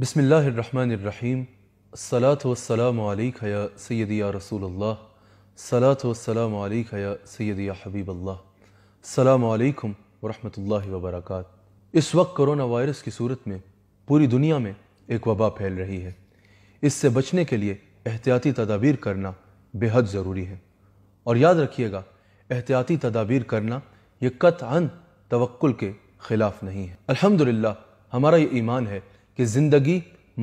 بسم اللہ الرحمن الرحیم والسلام سیدی یا رسول اللہ سیدّہ والسلام علیکہ یا علیک یا حبیب اللہ السلام علیکم ورحمۃ اللہ وبرکاتہ اس وقت کرونا وائرس کی صورت میں پوری دنیا میں ایک وبا پھیل رہی ہے اس سے بچنے کے لیے احتیاطی تدابیر کرنا حد ضروری ہے اور یاد رکھیے گا احتیاطی تدابیر کرنا یہ قطع توکل کے خلاف نہیں ہے الحمدللہ ہمارا یہ ایمان ہے کہ زندگی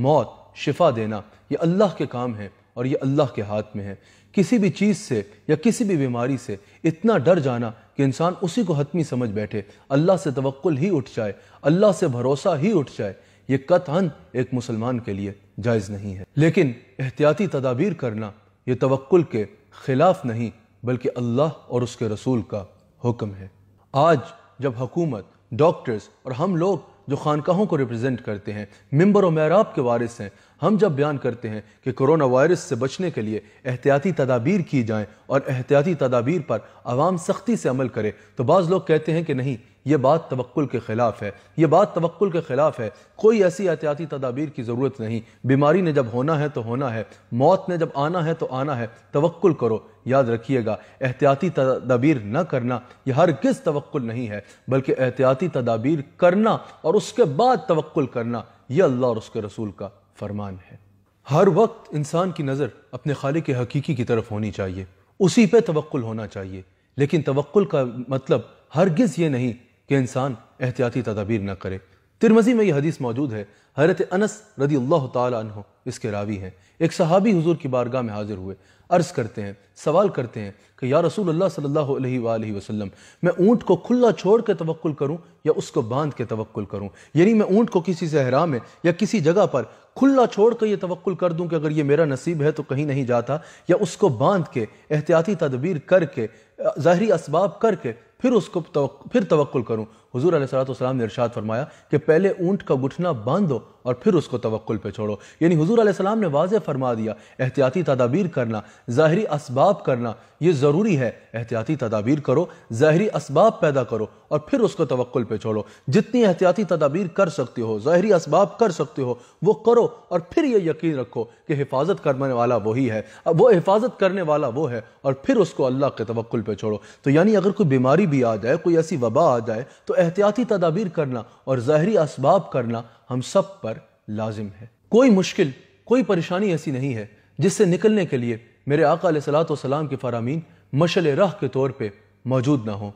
موت شفا دینا یہ اللہ کے کام ہے اور یہ اللہ کے ہاتھ میں ہے کسی بھی چیز سے یا کسی بھی بیماری سے اتنا ڈر جانا کہ انسان اسی کو حتمی سمجھ بیٹھے اللہ سے توقل ہی اٹھ جائے اللہ سے بھروسہ ہی اٹھ جائے یہ قطعاً ایک مسلمان کے لیے جائز نہیں ہے لیکن احتیاطی تدابیر کرنا یہ توقل کے خلاف نہیں بلکہ اللہ اور اس کے رسول کا حکم ہے آج جب حکومت ڈاکٹرز اور ہم لوگ جو خانقاہوں کو ریپرزینٹ کرتے ہیں ممبر و معراب کے وارث ہیں ہم جب بیان کرتے ہیں کہ کرونا وائرس سے بچنے کے لیے احتیاطی تدابیر کی جائیں اور احتیاطی تدابیر پر عوام سختی سے عمل کرے تو بعض لوگ کہتے ہیں کہ نہیں یہ بات توقل کے خلاف ہے یہ بات توقل کے خلاف ہے کوئی ایسی احتیاطی تدابیر کی ضرورت نہیں بیماری نے جب ہونا ہے تو ہونا ہے موت نے جب آنا ہے تو آنا ہے توقل کرو یاد رکھیے گا احتیاطی تدابیر نہ کرنا یہ ہرگز توقل نہیں ہے بلکہ احتیاطی تدابیر کرنا اور اس کے بعد توقل کرنا یہ اللہ اور اس کے رسول کا فرمان ہے ہر وقت انسان کی نظر اپنے خالق حقیقی کی طرف ہونی چاہیے اسی پہ توقل ہونا چاہیے لیکن توقل کا مطلب ہرگز یہ نہیں کہ انسان احتیاطی تدابیر نہ کرے ترمزی میں یہ حدیث موجود ہے حیرت انس رضی اللہ تعالی عنہ اس کے راوی ہیں ایک صحابی حضور کی بارگاہ میں حاضر ہوئے عرض کرتے ہیں سوال کرتے ہیں کہ یا رسول اللہ صلی اللہ علیہ وآلہ وسلم میں اونٹ کو کھلا چھوڑ کے توقل کروں یا اس کو باندھ کے توقل کروں یعنی میں اونٹ کو کسی سے میں ہے یا کسی جگہ پر کھلا چھوڑ کے یہ توقل کر دوں کہ اگر یہ میرا نصیب ہے تو کہیں نہیں جاتا یا اس کو باندھ کے احتیاطی تدبیر کر کے ظاہری اسباب کر کے پھر اس کو پھر توقل کروں حضور علیہ السلام نے ارشاد فرمایا کہ پہلے اونٹ کا گھٹنا باندھ اور پھر اس کو توقل پہ چھوڑو یعنی حضور علیہ السلام نے واضح فرما دیا احتیاطی تدابیر کرنا ظاہری اسباب کرنا یہ ضروری ہے احتیاطی تدابیر کرو ظاہری اسباب پیدا کرو اور پھر اس کو توقل پہ چھوڑو جتنی احتیاطی تدابیر کر سکتے ہو ظاہری اسباب کر سکتے ہو وہ کرو اور پھر یہ یقین رکھو کہ حفاظت کرنے والا وہی ہے وہ حفاظت کرنے والا وہ ہے اور پھر اس کو اللہ کے توقل پہ چھوڑو تو یعنی اگر کوئی بیماری بھی آ جائے کوئی ایسی وبا آ جائے تو احتیاطی تدابیر کرنا اور ظاہری اسباب کرنا ہم سب پر لازم ہے کوئی کوئی مشکل پریشانی ایسی نہیں ہے جس سے نکلنے کے لیے میرے آقا علیہ کے فرامین مشل طور پہ موجود نہ ہو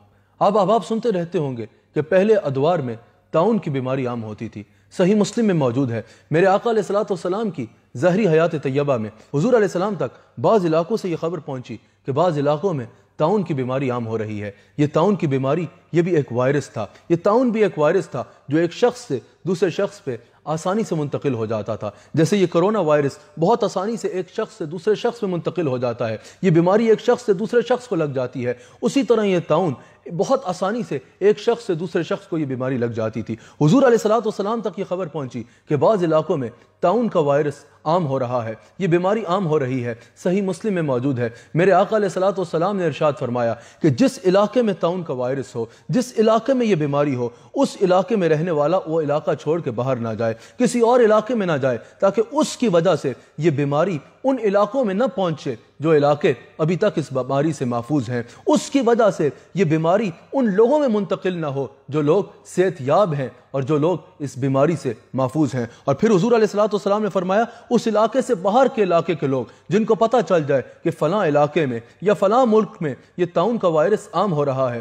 اب احباب سنتے رہتے ہوں گے کہ پہلے ادوار میں تعاون کی بیماری عام ہوتی تھی صحیح مسلم میں موجود ہے میرے آقا علیہ صلاح والسلام کی ظاہری حیات طیبہ میں حضور علیہ السلام تک بعض علاقوں سے یہ خبر پہنچی کہ بعض علاقوں میں تاؤن کی بیماری عام ہو رہی ہے یہ تاؤن کی بیماری یہ بھی ایک وائرس تھا یہ تاؤن بھی ایک وائرس تھا جو ایک شخص سے دوسرے شخص پہ آسانی سے منتقل ہو جاتا تھا جیسے یہ کرونا وائرس بہت آسانی سے ایک شخص سے دوسرے شخص پہ منتقل ہو جاتا ہے یہ بیماری ایک شخص سے دوسرے شخص کو لگ جاتی ہے اسی طرح یہ تاؤن بہت آسانی سے ایک شخص سے دوسرے شخص کو یہ بیماری لگ جاتی تھی حضور علیہ السلام والسلام تک یہ خبر پہنچی کہ بعض علاقوں میں تاؤن کا وائرس عام ہو رہا ہے یہ بیماری عام ہو رہی ہے صحیح مسلم میں موجود ہے میرے آقا علیہ السلام والسلام نے ارشاد فرمایا کہ جس علاقے میں تاؤن کا وائرس ہو جس علاقے میں یہ بیماری ہو اس علاقے میں رہنے والا وہ علاقہ چھوڑ کے باہر نہ جائے کسی اور علاقے میں نہ جائے تاکہ اس کی وجہ سے یہ بیماری ان علاقوں میں نہ پہنچے جو علاقے ابھی تک اس بیماری سے محفوظ ہیں اس کی وجہ سے یہ بیماری ان لوگوں میں منتقل نہ ہو جو لوگ صحت یاب ہیں اور جو لوگ اس بیماری سے محفوظ ہیں اور پھر حضور علیہ السلام نے فرمایا اس علاقے سے باہر کے علاقے کے لوگ جن کو پتا چل جائے کہ فلاں علاقے میں یا فلاں ملک میں یہ یہ کا وائرس عام ہو رہا ہے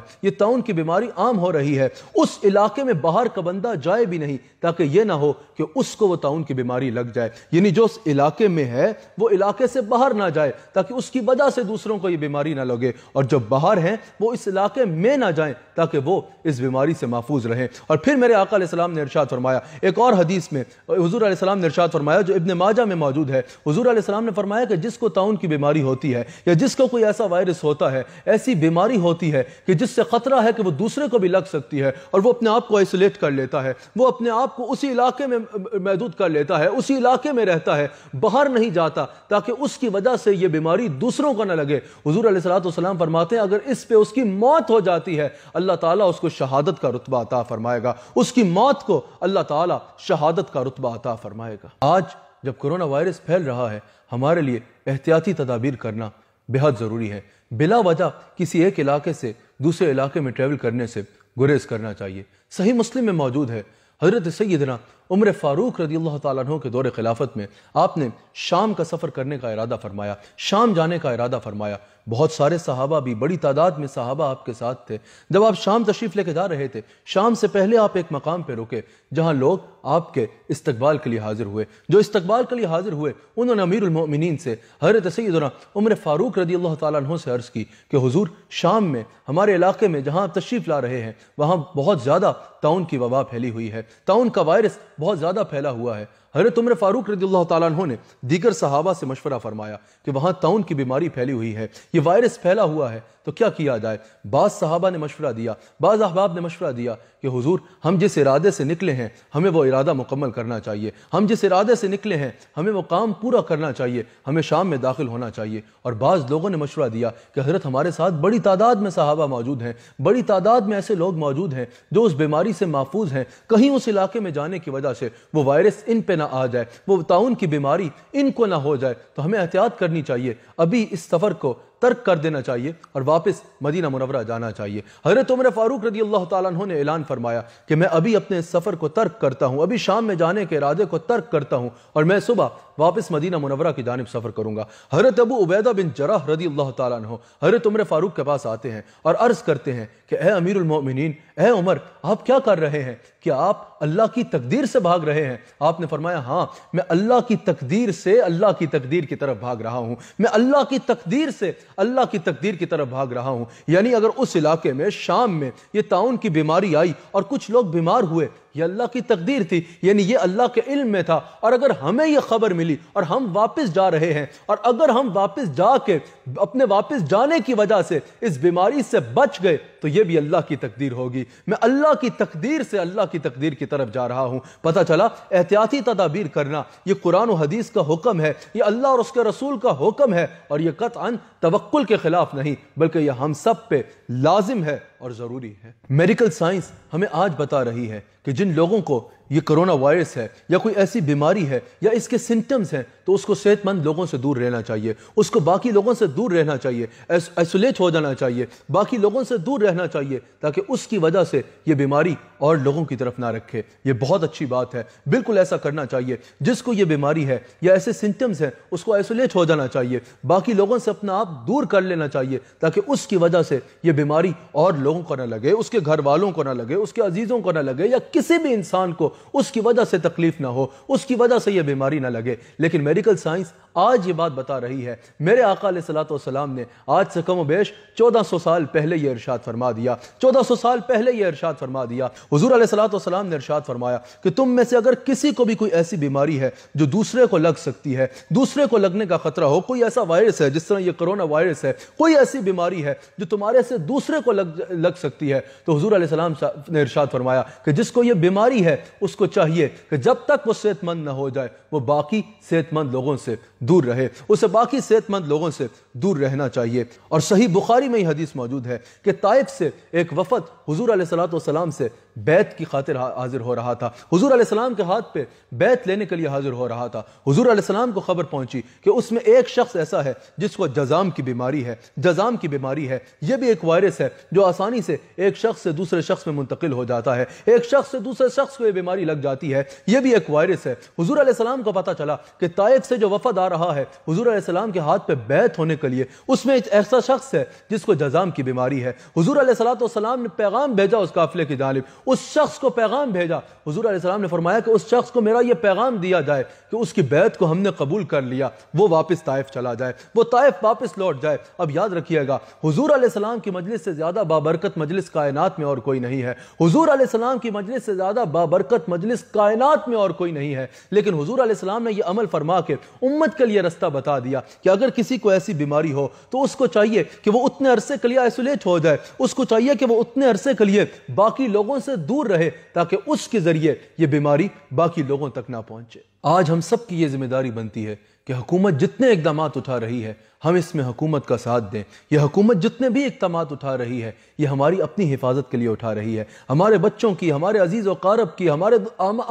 کی بیماری عام ہو رہی ہے اس علاقے میں باہر کا بندہ جائے بھی نہیں تاکہ یہ نہ ہو کہ اس کو وہ تاؤن کی بیماری لگ جائے یعنی جو اس علاقے میں ہے وہ علاقے سے باہر نہ جائے تاکہ اس کی وجہ سے دوسروں کو یہ بیماری نہ لگے اور جو باہر ہیں وہ اس علاقے میں نہ جائیں تاکہ وہ اس بیماری سے محفوظ رہیں اور پھر میرے عقل علیہ السلام نے ارشاد فرمایا ایک اور حدیث میں حضور علیہ السلام نے ارشاد فرمایا جو ابن ماجہ میں موجود ہے حضور علیہ السلام نے فرمایا کہ جس کو تاؤن کی بیماری ہوتی ہے یا جس کو کوئی ایسا وائرس ہوتا ہے ایسی بیماری ہوتی ہے کہ جس سے خطرہ ہے کہ وہ دوسرے کو بھی لگ سکتی ہے اور وہ اپنے آپ کو ایسولیٹ کر لیتا ہے وہ اپنے آپ کو اسی علاقے میں محدود کر لیتا ہے اسی علاقے میں رہتا ہے باہر نہیں جاتا تاکہ اس کی وجہ سے یہ بیماری دوسروں کو نہ لگے حضور علیہ السلام فرماتے ہیں اگر اس پہ اس کی موت ہو جاتی ہے اللہ تعالیٰ اس کو شہادت کا رتبہ عطا فرمائے گا اس کی موت کو اللہ تعالیٰ شہادت کا رتبہ عطا فرمائے گا آج جب کرونا وائرس پھیل رہا ہے ہمارے لیے احتیاطی تدابیر کرنا بہت ضروری ہے بلا وجہ کسی ایک علاقے سے دوسرے علاقے میں ٹریول کرنے سے گریز کرنا چاہیے صحیح مسلم میں موجود ہے حضرت سیدنا عمر فاروق رضی اللہ تعالیٰ عنہ کے دور خلافت میں آپ نے شام کا سفر کرنے کا ارادہ فرمایا شام جانے کا ارادہ فرمایا بہت سارے صحابہ بھی بڑی تعداد میں صحابہ آپ کے ساتھ تھے جب آپ شام تشریف لے کے جا رہے تھے شام سے پہلے آپ ایک مقام پہ رکے جہاں لوگ آپ کے استقبال کے لیے حاضر ہوئے جو استقبال کے لیے حاضر ہوئے انہوں نے امیر المومنین سے حضرت سیدنا عمر فاروق رضی اللہ تعالیٰ عنہ سے عرض کی کہ حضور شام میں ہمارے علاقے میں جہاں آپ تشریف لا رہے ہیں وہاں بہت زیادہ تعاون کی وبا پھیلی ہوئی ہے تعاون کا وائرس بہت زیادہ پھیلا ہوا ہے حضرت عمر فاروق رضی اللہ تعالیٰ عنہ نے دیگر صحابہ سے مشورہ فرمایا کہ وہاں تعاون کی بیماری پھیلی ہوئی ہے یہ وائرس پھیلا ہوا ہے تو کیا کیا جائے بعض صحابہ نے مشورہ دیا بعض احباب نے مشورہ دیا کہ حضور ہم جس ارادے سے نکلے ہیں ہمیں وہ ارادہ مکمل کرنا چاہیے ہم جس ارادے سے نکلے ہیں ہمیں وہ کام پورا کرنا چاہیے ہمیں شام میں داخل ہونا چاہیے اور بعض لوگوں نے مشورہ دیا کہ حضرت ہمارے ساتھ بڑی تعداد میں صحابہ موجود ہیں بڑی تعداد میں ایسے لوگ موجود ہیں جو اس بیماری سے محفوظ ہیں کہیں اس علاقے میں جانے کی وجہ سے وہ وائرس ان پہ آ جائے وہ تعاون کی بیماری ان کو نہ ہو جائے تو ہمیں احتیاط کرنی چاہیے ابھی اس سفر کو ترک کر دینا چاہیے اور واپس مدینہ منورہ جانا چاہیے حضرت عمر فاروق رضی اللہ تعالیٰ عنہ نے اعلان فرمایا کہ میں ابھی اپنے سفر کو ترک کرتا ہوں ابھی شام میں جانے کے ارادے کو ترک کرتا ہوں اور میں صبح واپس مدینہ منورہ کی جانب سفر کروں گا حضرت ابو عبیدہ بن جرح رضی اللہ تعالیٰ عنہ حضرت عمر فاروق کے پاس آتے ہیں اور عرض کرتے ہیں کہ اے امیر المؤمنین اے عمر آپ کیا کر رہے ہیں کیا آپ اللہ کی تقدیر سے بھاگ رہے ہیں آپ نے فرمایا ہاں میں اللہ کی تقدیر سے اللہ کی تقدیر کی طرف بھاگ رہا ہوں میں اللہ کی تقدیر سے اللہ کی تقدیر کی طرف بھاگ رہا ہوں یعنی اگر اس علاقے میں شام میں یہ تعاون کی بیماری آئی اور کچھ لوگ بیمار ہوئے یہ اللہ کی تقدیر تھی یعنی یہ اللہ کے علم میں تھا اور اگر ہمیں یہ خبر ملی اور ہم واپس جا رہے ہیں اور اگر ہم واپس واپس جا کے اپنے جانے کی وجہ سے سے اس بیماری بچ گئے تو یہ بھی اللہ کی تقدیر ہوگی میں اللہ کی تقدیر سے اللہ کی تقدیر کی طرف جا رہا ہوں پتہ چلا احتیاطی تدابیر کرنا یہ قرآن و حدیث کا حکم ہے یہ اللہ اور اس کے رسول کا حکم ہے اور یہ قطعا توقل کے خلاف نہیں بلکہ یہ ہم سب پہ لازم ہے اور ضروری ہے میڈیکل سائنس ہمیں آج بتا رہی ہے کہ جن لوگوں کو یہ کرونا وائرس ہے یا کوئی ایسی بیماری ہے یا اس کے سنٹمز ہیں تو اس کو صحت مند لوگوں سے دور رہنا چاہیے اس کو باقی لوگوں سے دور رہنا چاہیے آئسولیٹ ہو جانا چاہیے باقی لوگوں سے دور رہنا چاہیے تاکہ اس کی وجہ سے یہ بیماری اور لوگوں کی طرف نہ رکھے یہ بہت اچھی بات ہے بالکل ایسا کرنا چاہیے جس کو یہ بیماری ہے یا ایسے سنٹمز ہیں اس کو آئسولیٹ ہو جانا چاہیے باقی لوگوں سے اپنا آپ دور کر لینا چاہیے تاکہ اس کی وجہ سے یہ بیماری اور لوگوں کو نہ لگے اس کے گھر والوں کو نہ لگے اس کے عزیزوں کو نہ لگے یا کسی بھی انسان کو اس کی وجہ سے تکلیف نہ ہو اس کی وجہ سے یہ بیماری نہ لگے لیکن میڈیکل سائنس آج یہ بات بتا رہی ہے میرے آقا علیہ صلاح وسلام نے آج سے کم و بیش چودہ سو سال پہلے یہ ارشاد فرما دیا چودہ سو سال پہلے یہ ارشاد فرما دیا حضور علیہ صلاح وسلام نے ارشاد فرمایا کہ تم میں سے اگر کسی کو بھی کوئی ایسی بیماری ہے جو دوسرے کو لگ سکتی ہے دوسرے کو لگنے کا خطرہ ہو کوئی ایسا وائرس ہے جس طرح یہ کرونا وائرس ہے کوئی ایسی بیماری ہے جو تمہارے سے دوسرے کو لگ, لگ سکتی ہے تو حضور علیہ السلام نے ارشاد فرمایا کہ جس کو یہ بیماری ہے اس کو چاہیے کہ جب تک وہ صحت مند نہ ہو جائے وہ باقی صحت مند لوگوں سے دور رہے اسے باقی صحت مند لوگوں سے دور رہنا چاہیے اور صحیح بخاری میں یہ حدیث موجود ہے کہ طائف سے ایک وفد حضور علیہ السلام سے بیت کی خاطر حاضر ہو رہا تھا حضور علیہ السلام کے ہاتھ پہ بیت لینے کے لیے حاضر ہو رہا تھا حضور علیہ السلام کو خبر پہنچی کہ اس میں ایک شخص ایسا ہے جس کو جزام کی بیماری ہے جزام کی بیماری ہے یہ بھی ایک وائرس ہے جو آسانی سے ایک شخص سے دوسرے شخص میں منتقل ہو جاتا ہے ایک شخص سے دوسرے شخص کو یہ بیماری بیماری لگ جاتی ہے یہ بھی ایک وائرس ہے حضور علیہ السلام کو پتا چلا کہ طائف سے جو وفد آ رہا ہے حضور علیہ السلام کے ہاتھ پہ بیعت ہونے کے لیے اس میں ایک ایسا شخص ہے جس کو جزام کی بیماری ہے حضور علیہ السلام نے پیغام بھیجا اس کافلے کی جانب اس شخص کو پیغام بھیجا حضور علیہ السلام نے فرمایا کہ اس شخص کو میرا یہ پیغام دیا جائے کہ اس کی بیعت کو ہم نے قبول کر لیا وہ واپس طائف چلا جائے وہ طائف واپس لوٹ جائے اب یاد رکھیے گا حضور علیہ السلام کی مجلس سے زیادہ بابرکت مجلس کائنات میں اور کوئی نہیں ہے حضور علیہ السلام کی مجلس سے زیادہ بابرکت مجلس کائنات میں اور کوئی نہیں ہے لیکن حضور علیہ السلام نے یہ عمل فرما کے امت کے لیے رستہ بتا دیا کہ اگر کسی کو ایسی بیماری ہو تو اس کو چاہیے کہ وہ اتنے عرصے کے لیے آئسولیٹ ہو جائے اس کو چاہیے کہ وہ اتنے عرصے کے لیے باقی لوگوں سے دور رہے تاکہ اس کے ذریعے یہ بیماری باقی لوگوں تک نہ پہنچے آج ہم سب کی یہ ذمہ داری بنتی ہے کہ حکومت جتنے اقدامات اٹھا رہی ہے ہم اس میں حکومت کا ساتھ دیں یہ حکومت جتنے بھی اقدامات اٹھا رہی ہے یہ ہماری اپنی حفاظت کے لیے اٹھا رہی ہے ہمارے بچوں کی ہمارے عزیز و قارب کی ہمارے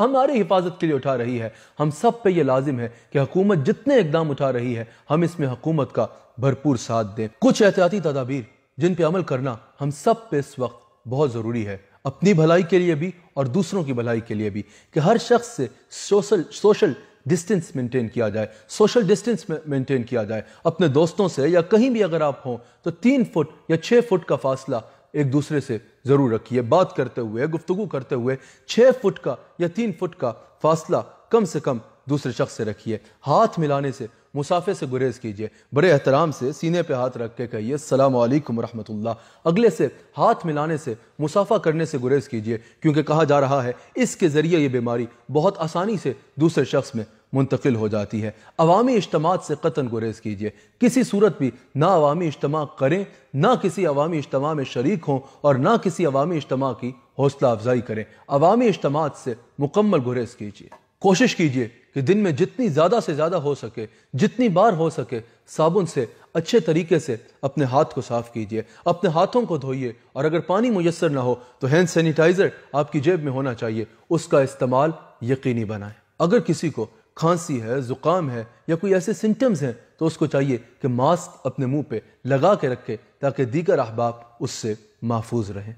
ہمارے حفاظت کے لیے اٹھا رہی ہے ہم سب پہ یہ لازم ہے کہ حکومت جتنے اقدام اٹھا رہی ہے ہم اس میں حکومت کا بھرپور ساتھ دیں کچھ احتیاطی تدابیر جن پہ عمل کرنا ہم سب پہ اس وقت بہت ضروری ہے اپنی بھلائی کے لیے بھی اور دوسروں کی بھلائی کے لیے بھی کہ ہر شخص سے سوشل سوشل ڈسٹنس مینٹین کیا جائے سوشل ڈسٹنس مینٹین کیا جائے اپنے دوستوں سے یا کہیں بھی اگر آپ ہوں تو تین فٹ یا چھ فٹ کا فاصلہ ایک دوسرے سے ضرور رکھیے بات کرتے ہوئے گفتگو کرتے ہوئے چھ فٹ کا یا تین فٹ کا فاصلہ کم سے کم دوسرے شخص سے رکھیے ہاتھ ملانے سے مسافے سے گریز کیجئے بڑے احترام سے سینے پہ ہاتھ رکھ کے کہیے السلام علیکم ورحمۃ اللہ اگلے سے ہاتھ ملانے سے مسافہ کرنے سے گریز کیجئے کیونکہ کہا جا رہا ہے اس کے ذریعے یہ بیماری بہت آسانی سے دوسرے شخص میں منتقل ہو جاتی ہے عوامی اجتماع سے قطن گریز کیجیے کسی صورت بھی نہ عوامی اجتماع کریں نہ کسی عوامی اجتماع میں شریک ہوں اور نہ کسی عوامی اجتماع کی حوصلہ افزائی کریں عوامی اجتماع سے مکمل گریز کیجیے کوشش کیجئے کہ دن میں جتنی زیادہ سے زیادہ ہو سکے جتنی بار ہو سکے صابن سے اچھے طریقے سے اپنے ہاتھ کو صاف کیجئے اپنے ہاتھوں کو دھوئیے اور اگر پانی میسر نہ ہو تو ہینڈ سینیٹائزر آپ کی جیب میں ہونا چاہیے اس کا استعمال یقینی بنائیں اگر کسی کو کھانسی ہے زکام ہے یا کوئی ایسے سمٹمز ہیں تو اس کو چاہیے کہ ماسک اپنے منہ پہ لگا کے رکھے تاکہ دیگر احباب اس سے محفوظ رہیں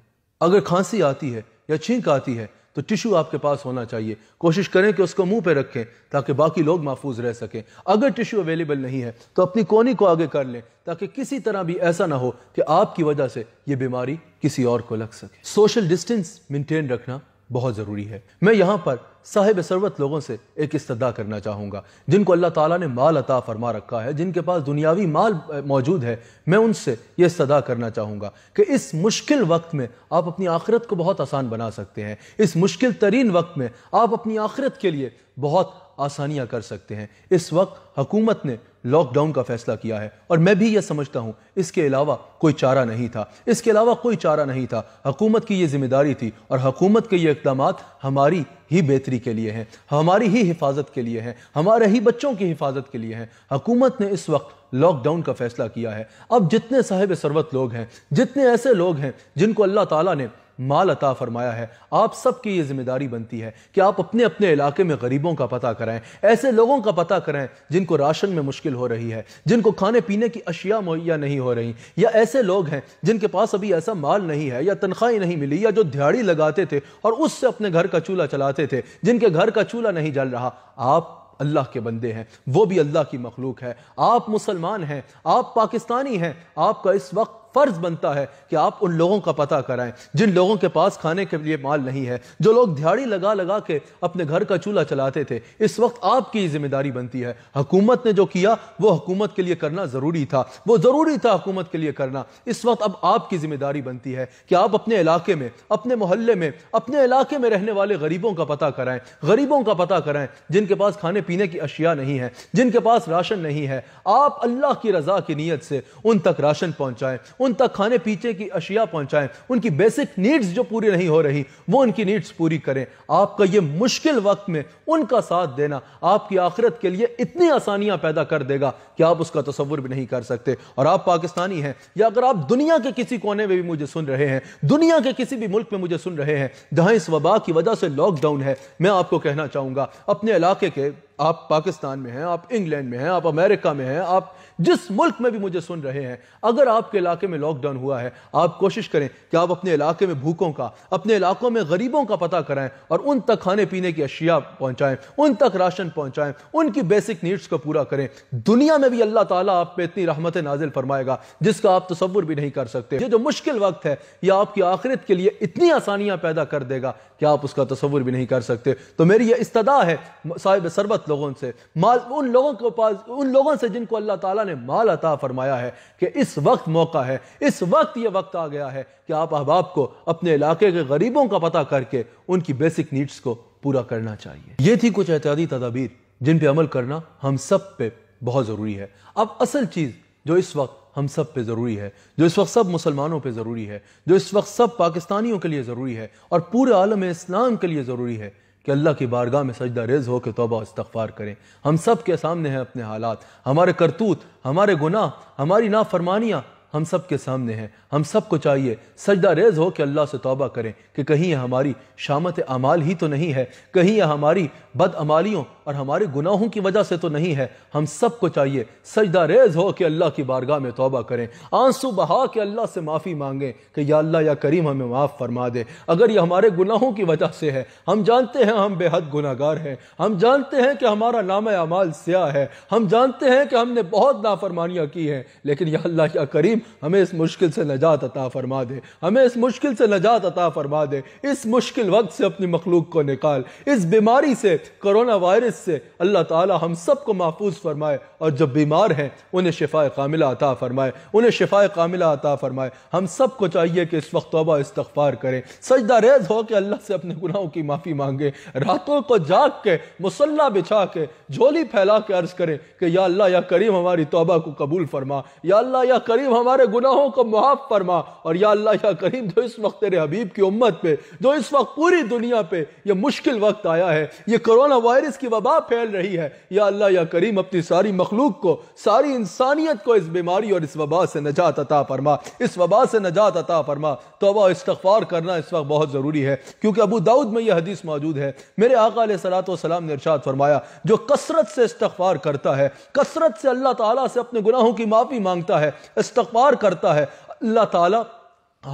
اگر کھانسی آتی ہے یا چھینک آتی ہے تو ٹشو آپ کے پاس ہونا چاہیے کوشش کریں کہ اس کو منہ پہ رکھیں تاکہ باقی لوگ محفوظ رہ سکیں اگر ٹشو اویلیبل نہیں ہے تو اپنی کونی کو آگے کر لیں تاکہ کسی طرح بھی ایسا نہ ہو کہ آپ کی وجہ سے یہ بیماری کسی اور کو لگ سکے سوشل ڈسٹینس مینٹین رکھنا بہت ضروری ہے میں یہاں پر صاحب ثروت لوگوں سے ایک استدعا کرنا چاہوں گا جن کو اللہ تعالیٰ نے مال عطا فرما رکھا ہے جن کے پاس دنیاوی مال موجود ہے میں ان سے یہ استدا کرنا چاہوں گا کہ اس مشکل وقت میں آپ اپنی آخرت کو بہت آسان بنا سکتے ہیں اس مشکل ترین وقت میں آپ اپنی آخرت کے لیے بہت آسانیاں کر سکتے ہیں اس وقت حکومت نے لاک ڈاؤن کا فیصلہ کیا ہے اور میں بھی یہ سمجھتا ہوں اس کے علاوہ کوئی چارہ نہیں تھا اس کے علاوہ کوئی چارہ نہیں تھا حکومت کی یہ ذمہ داری تھی اور حکومت کے یہ اقدامات ہماری ہی بہتری کے لیے ہے ہماری ہی حفاظت کے لیے ہے ہمارے ہی بچوں کی حفاظت کے لیے ہے حکومت نے اس وقت لاک ڈاؤن کا فیصلہ کیا ہے اب جتنے صاحب سروت لوگ ہیں جتنے ایسے لوگ ہیں جن کو اللہ تعالیٰ نے مال عطا فرمایا ہے آپ سب کی یہ ذمہ داری بنتی ہے کہ آپ اپنے اپنے علاقے میں غریبوں کا پتہ کریں ایسے لوگوں کا پتہ کریں جن کو راشن میں مشکل ہو رہی ہے جن کو کھانے پینے کی اشیاء مہیا نہیں ہو رہی یا ایسے لوگ ہیں جن کے پاس ابھی ایسا مال نہیں ہے یا تنخواہی نہیں ملی یا جو دھیاڑی لگاتے تھے اور اس سے اپنے گھر کا چولہا چلاتے تھے جن کے گھر کا چولہا نہیں جل رہا آپ اللہ کے بندے ہیں وہ بھی اللہ کی مخلوق ہے آپ مسلمان ہیں آپ پاکستانی ہیں آپ کا اس وقت فرض بنتا ہے کہ آپ ان لوگوں کا پتہ کرائیں جن لوگوں کے پاس کھانے کے لیے مال نہیں ہے جو لوگ دھیاڑی لگا لگا کے اپنے گھر کا چولہا چلاتے تھے اس وقت آپ کی ذمہ داری بنتی ہے حکومت نے جو کیا وہ حکومت کے لیے کرنا ضروری تھا وہ ضروری تھا حکومت کے لیے کرنا اس وقت اب آپ کی ذمہ داری بنتی ہے کہ آپ اپنے علاقے میں اپنے محلے میں اپنے علاقے میں رہنے والے غریبوں کا پتہ کرائیں غریبوں کا پتہ کرائیں جن کے پاس کھانے پینے کی اشیاء نہیں ہے جن کے پاس راشن نہیں ہے آپ اللہ کی رضا کی نیت سے ان تک راشن پہنچائیں ان تک کھانے پیچے کی اشیاء پہنچائیں ان کی بیسک نیڈز جو پوری نہیں ہو رہی وہ ان کی نیڈز پوری کریں آپ کا یہ مشکل وقت میں ان کا ساتھ دینا آپ کی آخرت کے لیے اتنی آسانیاں پیدا کر دے گا کہ آپ اس کا تصور بھی نہیں کر سکتے اور آپ پاکستانی ہیں یا اگر آپ دنیا کے کسی کونے میں بھی مجھے سن رہے ہیں دنیا کے کسی بھی ملک میں مجھے سن رہے ہیں جہاں اس وبا کی وجہ سے لاک ڈاؤن ہے میں آپ کو کہنا چاہوں گا اپنے علاقے کے آپ پاکستان میں ہیں آپ انگلینڈ میں ہیں آپ امریکہ میں ہیں آپ جس ملک میں بھی مجھے سن رہے ہیں اگر آپ کے علاقے میں لاک ڈاؤن ہوا ہے آپ کوشش کریں کہ آپ اپنے علاقے میں بھوکوں کا اپنے علاقوں میں غریبوں کا پتہ کرائیں اور ان تک کھانے پینے کی اشیاء پہنچائیں ان تک راشن پہنچائیں ان کی بیسک نیڈز کو پورا کریں دنیا میں بھی اللہ تعالیٰ آپ پہ اتنی رحمت نازل فرمائے گا جس کا آپ تصور بھی نہیں کر سکتے یہ جو مشکل وقت ہے یہ آپ کی آخرت کے لیے اتنی آسانیاں پیدا کر دے گا کہ آپ اس کا تصور بھی نہیں کر سکتے تو میری یہ استدا ہے صاحب سربت لوگوں سے مال ان لوگوں کے پاس ان لوگوں سے جن کو اللہ تعالیٰ نے مال عطا فرمایا ہے کہ اس وقت موقع ہے اس وقت یہ وقت آ گیا ہے کہ آپ احباب کو اپنے علاقے کے غریبوں کا پتہ کر کے ان کی بیسک نیڈس کو پورا کرنا چاہیے یہ تھی کچھ احتیاطی تدابیر جن پہ عمل کرنا ہم سب پہ بہت ضروری ہے اب اصل چیز جو اس وقت ہم سب پہ ضروری ہے جو اس وقت سب مسلمانوں پہ ضروری ہے جو اس وقت سب پاکستانیوں کے لیے ضروری ہے اور پورے عالم اسلام کے لیے ضروری ہے کہ اللہ کی بارگاہ میں سجدہ ریز ہو کے توبہ استغفار کریں ہم سب کے سامنے ہیں اپنے حالات ہمارے کرتوت ہمارے گناہ ہماری نافرمانیاں ہم سب کے سامنے ہیں ہم سب کو چاہیے سجدہ ریز ہو کہ اللہ سے توبہ کریں کہ کہیں یہ ہماری شامت اعمال ہی تو نہیں ہے کہیں یہ ہماری بد امالیوں اور ہمارے گناہوں کی وجہ سے تو نہیں ہے ہم سب کو چاہیے سجدہ ریز ہو کہ اللہ کی بارگاہ میں توبہ کریں آنسو بہا کہ اللہ سے معافی مانگیں کہ یا اللہ یا کریم ہمیں معاف فرما دے اگر یہ ہمارے گناہوں کی وجہ سے ہے ہم جانتے ہیں ہم بے حد گناہ گار ہیں ہم جانتے ہیں کہ ہمارا نام اعمال سیاہ ہے ہم جانتے ہیں کہ ہم نے بہت نافرمانیاں کی ہیں لیکن یا اللہ یا کریم ہمیں اس مشکل سے نجات عطا فرما دے ہمیں اس مشکل سے نجات عطا فرما دے اس مشکل وقت سے اپنی مخلوق کو نکال اس بیماری سے کرونا وائرس مرض سے اللہ تعالی ہم سب کو محفوظ فرمائے اور جب بیمار ہیں انہیں شفاء کاملہ عطا فرمائے انہیں شفاء کاملہ عطا فرمائے ہم سب کو چاہیے کہ اس وقت توبہ استغفار کریں سجدہ ریز ہو کے اللہ سے اپنے گناہوں کی معافی مانگیں راتوں کو جاگ کے مسلح بچھا کے جھولی پھیلا کے عرض کریں کہ یا اللہ یا کریم ہماری توبہ کو قبول فرما یا اللہ یا کریم ہمارے گناہوں کو معاف فرما اور یا اللہ یا کریم جو اس وقت تیرے حبیب کی امت پہ جو اس وقت پوری دنیا پہ یہ مشکل وقت آیا ہے یہ کرونا وائرس کی وبا وبا پھیل رہی ہے یا اللہ یا کریم اپنی ساری مخلوق کو ساری انسانیت کو اس بیماری اور اس وبا سے نجات عطا فرما اس وبا سے نجات عطا فرما توبہ استغفار کرنا اس وقت بہت ضروری ہے کیونکہ ابو داؤد میں یہ حدیث موجود ہے میرے آقا علیہ السلام نے ارشاد فرمایا جو کسرت سے استغفار کرتا ہے کسرت سے اللہ تعالیٰ سے اپنے گناہوں کی معافی مانگتا ہے استغفار کرتا ہے اللہ تعالیٰ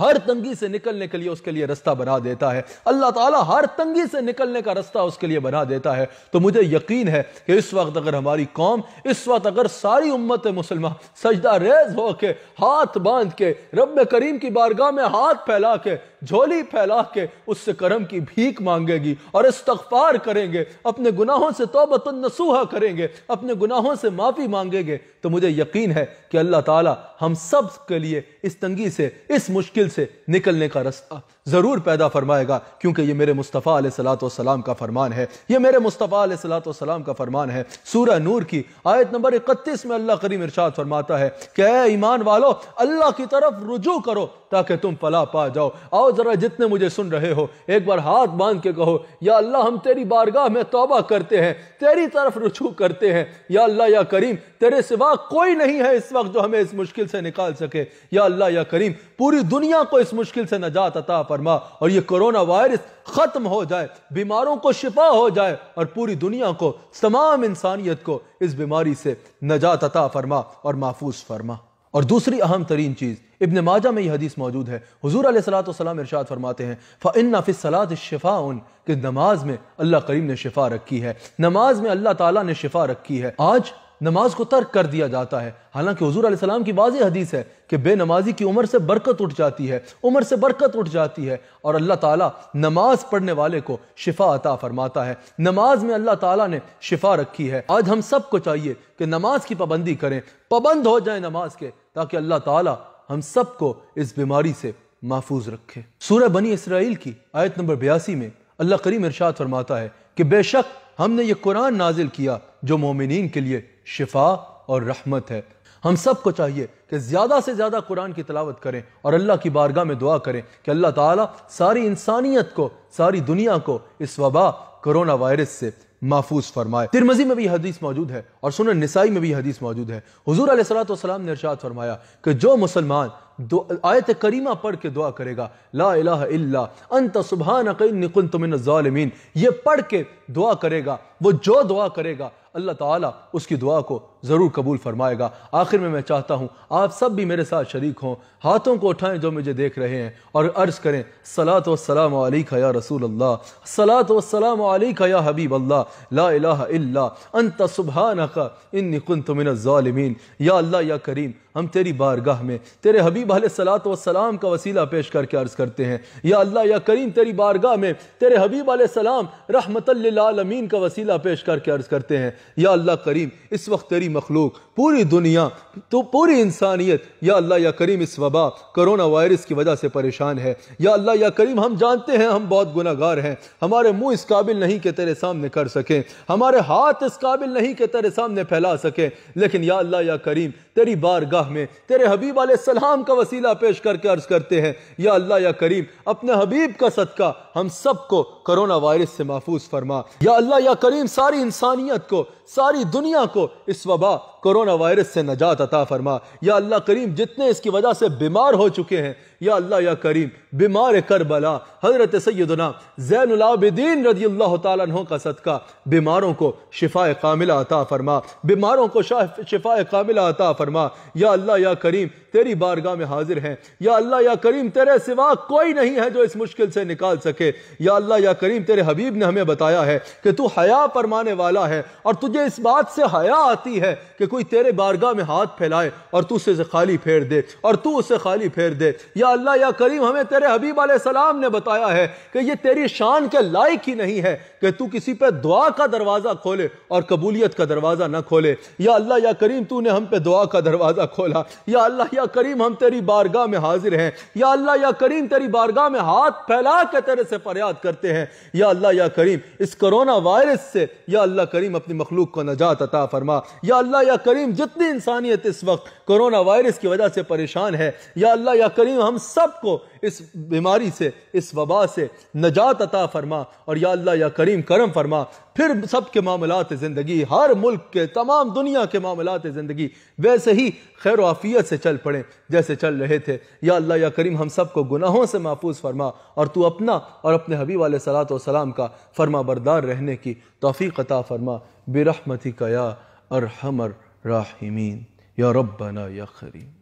ہر تنگی سے نکلنے کے لیے اس کے لیے رستہ بنا دیتا ہے اللہ تعالیٰ ہر تنگی سے نکلنے کا رستہ اس کے لیے بنا دیتا ہے تو مجھے یقین ہے کہ اس وقت اگر ہماری قوم اس وقت اگر ساری امت مسلمہ سجدہ ریز ہو کے ہاتھ باندھ کے رب کریم کی بارگاہ میں ہاتھ پھیلا کے جھولی پھیلا کے اس سے کرم کی بھیک مانگے گی اور استغفار کریں گے اپنے گناہوں سے توبت النسوحہ کریں گے اپنے گناہوں سے معافی مانگیں گے تو مجھے یقین ہے کہ اللہ تعالیٰ ہم سب کے لیے اس تنگی سے اس مشکل مشکل سے نکلنے کا رستہ ضرور پیدا فرمائے گا کیونکہ یہ میرے مصطفیٰ علیہ السلام کا فرمان ہے یہ میرے مصطفیٰ علیہ السلام کا فرمان ہے سورہ نور کی آیت نمبر اکتیس میں اللہ کریم ارشاد فرماتا ہے کہ اے ایمان والو اللہ کی طرف رجوع کرو تاکہ تم پلا پا جاؤ آؤ ذرا جتنے مجھے سن رہے ہو ایک بار ہاتھ باندھ کے کہو یا اللہ ہم تیری بارگاہ میں توبہ کرتے ہیں تیری طرف رجوع کرتے ہیں یا اللہ یا کریم تیرے سوا کوئی نہیں ہے اس وقت جو ہمیں اس مشکل سے نکال سکے یا اللہ یا کریم پوری دنیا کو اس مشکل سے نجات عطا پا فرما اور یہ کرونا وائرس ختم ہو جائے بیماروں کو شفا ہو جائے اور پوری دنیا کو تمام انسانیت کو اس بیماری سے نجات عطا فرما اور محفوظ فرما اور دوسری اہم ترین چیز ابن ماجہ میں یہ حدیث موجود ہے حضور علیہ السلام والسلام ارشاد فرماتے ہیں فَإِنَّ فِي الصَّلَاةِ الشِّفَاءٌ کہ نماز میں اللہ کریم نے شفا رکھی ہے نماز میں اللہ تعالیٰ نے شفا رکھی ہے آج نماز کو ترک کر دیا جاتا ہے حالانکہ حضور علیہ السلام کی واضح حدیث ہے کہ بے نمازی کی عمر سے برکت اٹھ جاتی ہے عمر سے برکت اٹھ جاتی ہے اور اللہ تعالیٰ نماز پڑھنے والے کو شفا عطا فرماتا ہے نماز میں اللہ تعالیٰ نے شفا رکھی ہے آج ہم سب کو چاہیے کہ نماز کی پابندی کریں پابند ہو جائیں نماز کے تاکہ اللہ تعالیٰ ہم سب کو اس بیماری سے محفوظ رکھے سورہ بنی اسرائیل کی آیت نمبر بیاسی میں اللہ کریم ارشاد فرماتا ہے کہ بے شک ہم نے یہ قرآن نازل کیا جو مومنین کے لیے شفا اور رحمت ہے ہم سب کو چاہیے کہ زیادہ سے زیادہ قرآن کی تلاوت کریں اور اللہ کی بارگاہ میں دعا کریں کہ اللہ تعالیٰ ساری انسانیت کو ساری دنیا کو اس وبا کرونا وائرس سے محفوظ فرمائے ترمزی میں بھی حدیث موجود ہے اور سنن نسائی میں بھی حدیث موجود ہے حضور علیہ السلام نے ارشاد فرمایا کہ جو مسلمان آیت کریمہ پڑھ کے دعا کرے گا لا الہ الا انت من الظالمین یہ پڑھ کے دعا کرے گا وہ جو دعا کرے گا اللہ تعالیٰ اس کی دعا کو ضرور قبول فرمائے گا آخر میں میں چاہتا ہوں آپ سب بھی میرے ساتھ شریک ہوں ہاتھوں کو اٹھائیں جو مجھے دیکھ رہے ہیں اور عرض کریں صلاة و السلام علیکہ یا رسول اللہ صلاة و السلام علیکہ یا حبیب اللہ لا الہ الا انت سبحانک انی کنت من الظالمین یا اللہ یا کریم ہم تیری بارگاہ میں تیرے حبیب علیہ صلاة و السلام کا وسیلہ پیش کر کے عرض کرتے ہیں یا اللہ یا کریم تیری بارگاہ میں تیرے حبیب علیہ السلام رحمت اللہ العالمین کا وسیلہ پیش کر کے عرض کرتے ہیں یا اللہ کریم اس وقت تیری مخلوق پوری دنیا تو پوری انسانیت یا اللہ یا کریم اس وبا کرونا وائرس کی وجہ سے پریشان ہے یا اللہ یا کریم ہم جانتے ہیں ہم بہت گناہ گار ہیں ہمارے منہ اس قابل نہیں کہ تیرے سامنے کر سکیں ہمارے ہاتھ اس قابل نہیں کہ تیرے سامنے پھیلا سکیں لیکن یا اللہ یا کریم تیری بارگاہ میں تیرے حبیب علیہ السلام کا وسیلہ پیش کر کے عرض کرتے ہیں یا اللہ یا کریم اپنے حبیب کا صدقہ ہم سب کو کرونا وائرس سے محفوظ فرما یا اللہ یا کریم ساری انسانیت کو ساری دنیا کو اس وبا کرونا وائرس سے نجات عطا فرما یا اللہ کریم جتنے اس کی وجہ سے بیمار ہو چکے ہیں یا اللہ یا کریم بیمار کربلا حضرت سیدنا زین العابدین رضی اللہ تعالیٰ عنہ کا صدقہ بیماروں کو شفا کاملہ عطا فرما بیماروں کو شاہ شفا کاملا عطا فرما یا اللہ یا کریم تیری بارگاہ میں حاضر ہیں یا اللہ یا کریم تیرے سوا کوئی نہیں ہے جو اس مشکل سے نکال سکے یا اللہ یا کریم تیرے حبیب نے ہمیں بتایا ہے کہ تو حیا فرمانے والا ہے اور تجھے اس بات سے حیا آتی ہے کہ کوئی تیرے بارگاہ میں ہاتھ پھیلائے اور تو اسے خالی پھیر دے اور تو اسے خالی پھیر دے یا اللہ یا کریم ہمیں تیرے میرے حبیب علیہ السلام نے بتایا ہے کہ یہ تیری شان کے لائق ہی نہیں ہے کہ تو کسی پہ دعا کا دروازہ کھولے اور قبولیت کا دروازہ نہ کھولے یا اللہ یا کریم تو نے ہم پہ دعا کا دروازہ کھولا یا اللہ یا کریم ہم تیری بارگاہ میں حاضر ہیں یا اللہ یا کریم تیری بارگاہ میں ہاتھ پھیلا کے تیرے سے فریاد کرتے ہیں یا اللہ یا کریم اس کرونا وائرس سے یا اللہ کریم اپنی مخلوق کو نجات عطا فرما یا اللہ یا کریم جتنی انسانیت اس وقت کرونا وائرس کی وجہ سے پریشان ہے یا اللہ یا کریم ہم سب کو اس بیماری سے اس وبا سے نجات عطا فرما اور یا اللہ یا کریم کرم فرما پھر سب کے معاملات زندگی ہر ملک کے تمام دنیا کے معاملات زندگی ویسے ہی خیر و عافیت سے چل پڑیں جیسے چل رہے تھے یا اللہ یا کریم ہم سب کو گناہوں سے محفوظ فرما اور تو اپنا اور اپنے حبی والے صلاح و سلام کا فرما بردار رہنے کی توفیق عطا فرما برحمتی کا یا ارحمر راہمین یا ربنا یا کریم